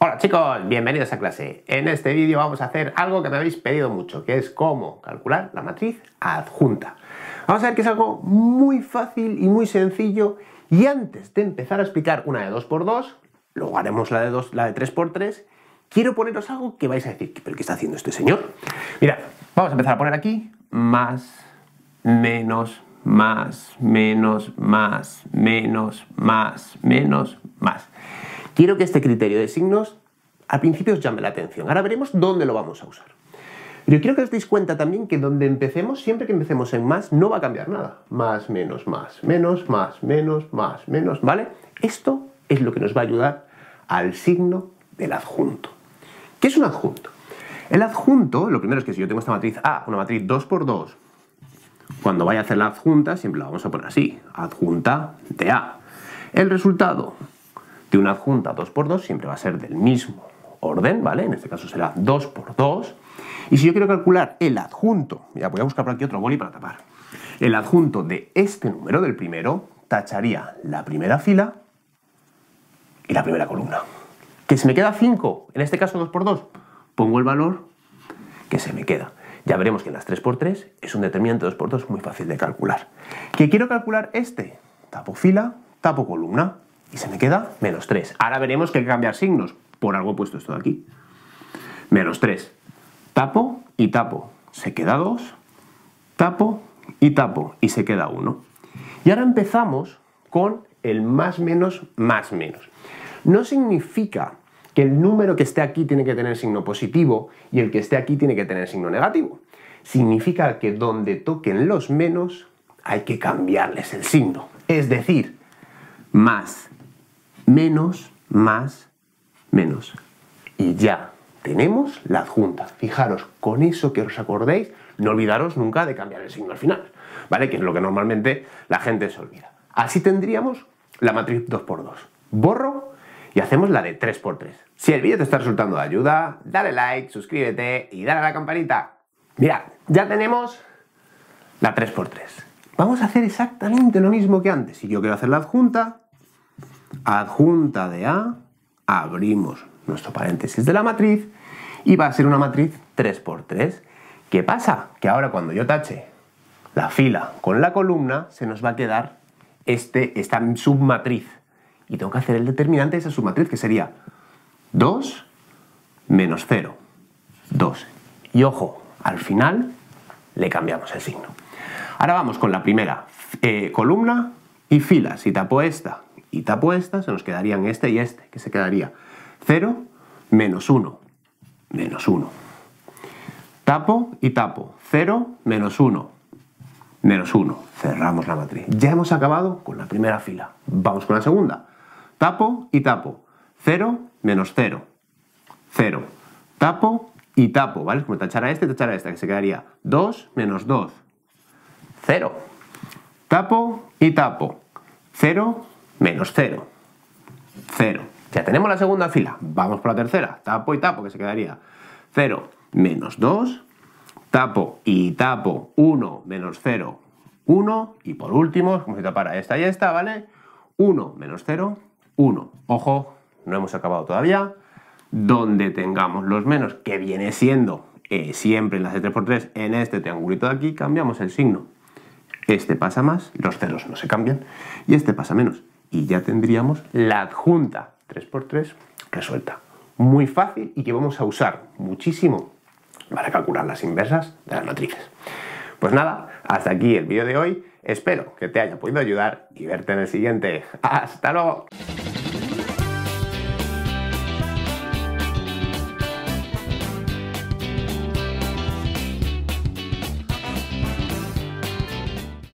Hola chicos, bienvenidos a clase. En este vídeo vamos a hacer algo que me habéis pedido mucho, que es cómo calcular la matriz adjunta. Vamos a ver que es algo muy fácil y muy sencillo y antes de empezar a explicar una de 2x2, luego haremos la de, la de 3x3, quiero poneros algo que vais a decir, ¿pero qué está haciendo este señor? Mira, vamos a empezar a poner aquí más, menos, más, menos, más, menos, más, menos, más. Quiero que este criterio de signos al principio, os llame la atención. Ahora veremos dónde lo vamos a usar. Pero quiero que os deis cuenta también que donde empecemos, siempre que empecemos en más, no va a cambiar nada. Más, menos, más, menos, más, menos, más, menos, ¿vale? Esto es lo que nos va a ayudar al signo del adjunto. ¿Qué es un adjunto? El adjunto, lo primero es que si yo tengo esta matriz A, una matriz 2x2, cuando vaya a hacer la adjunta, siempre la vamos a poner así, adjunta de A. El resultado, de una adjunta 2 x 2 siempre va a ser del mismo orden, ¿vale? En este caso será 2 x 2. Y si yo quiero calcular el adjunto, ya voy a buscar por aquí otro boli para tapar, el adjunto de este número, del primero, tacharía la primera fila y la primera columna. ¿Que se me queda 5? En este caso 2 x 2. Pongo el valor que se me queda. Ya veremos que en las 3 x 3 es un determinante 2 x 2 muy fácil de calcular. ¿Que quiero calcular este? Tapo fila, tapo columna y se me queda menos 3. Ahora veremos que hay que cambiar signos. Por algo he puesto esto de aquí. Menos 3. Tapo y tapo. Se queda 2. Tapo y tapo. Y se queda 1. Y ahora empezamos con el más menos más menos. No significa que el número que esté aquí tiene que tener signo positivo y el que esté aquí tiene que tener signo negativo. Significa que donde toquen los menos hay que cambiarles el signo. Es decir, más menos, más, menos. Y ya tenemos la adjunta. Fijaros, con eso que os acordéis, no olvidaros nunca de cambiar el signo al final, ¿vale? Que es lo que normalmente la gente se olvida. Así tendríamos la matriz 2x2. Borro y hacemos la de 3x3. Si el vídeo te está resultando de ayuda, dale like, suscríbete y dale a la campanita. mira ya tenemos la 3x3. Vamos a hacer exactamente lo mismo que antes. Si yo quiero hacer la adjunta, adjunta de A, abrimos nuestro paréntesis de la matriz y va a ser una matriz 3x3. ¿Qué pasa? Que ahora cuando yo tache la fila con la columna, se nos va a quedar este, esta submatriz. Y tengo que hacer el determinante de esa submatriz, que sería 2 menos 0, 2. Y ojo, al final le cambiamos el signo. Ahora vamos con la primera eh, columna y fila. Si tapo esta y tapo esta, se nos quedarían este y este, que se quedaría 0 menos 1, menos 1. Tapo y tapo, 0 menos 1, menos 1. Cerramos la matriz. Ya hemos acabado con la primera fila. Vamos con la segunda. Tapo y tapo, 0 menos 0, 0. Tapo y tapo, ¿vale? Como tachar a este, tachar a esta, que se quedaría 2 menos 2, 0. Tapo y tapo, 0 menos 0, 0. Ya tenemos la segunda fila, vamos por la tercera, tapo y tapo, que se quedaría 0, menos 2, tapo y tapo, 1, menos 0, 1, y por último, como si tapara esta y esta, ¿vale? 1, menos 0, 1. Ojo, no hemos acabado todavía. Donde tengamos los menos, que viene siendo eh, siempre en las de 3x3, en este triangulito de aquí, cambiamos el signo. Este pasa más, los ceros no se cambian, y este pasa menos y ya tendríamos la adjunta 3x3 resuelta. Muy fácil y que vamos a usar muchísimo para calcular las inversas de las matrices. Pues nada, hasta aquí el vídeo de hoy. Espero que te haya podido ayudar y verte en el siguiente. ¡Hasta luego!